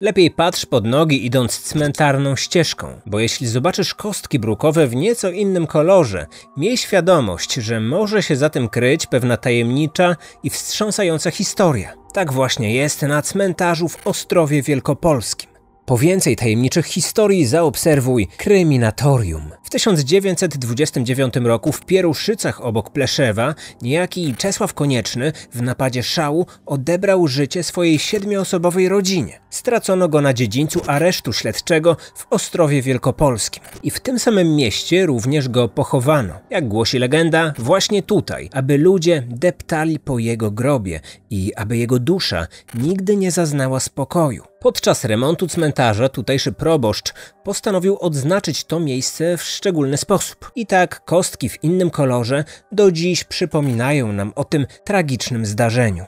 Lepiej patrz pod nogi idąc cmentarną ścieżką, bo jeśli zobaczysz kostki brukowe w nieco innym kolorze, miej świadomość, że może się za tym kryć pewna tajemnicza i wstrząsająca historia. Tak właśnie jest na cmentarzu w Ostrowie Wielkopolskim. Po więcej tajemniczych historii zaobserwuj Kryminatorium w 1929 roku w Pieruszycach obok Pleszewa niejaki Czesław Konieczny w napadzie szału odebrał życie swojej siedmioosobowej rodzinie. Stracono go na dziedzińcu aresztu śledczego w Ostrowie Wielkopolskim. I w tym samym mieście również go pochowano. Jak głosi legenda, właśnie tutaj, aby ludzie deptali po jego grobie i aby jego dusza nigdy nie zaznała spokoju. Podczas remontu cmentarza tutejszy proboszcz postanowił odznaczyć to miejsce w szczególny sposób. I tak kostki w innym kolorze do dziś przypominają nam o tym tragicznym zdarzeniu.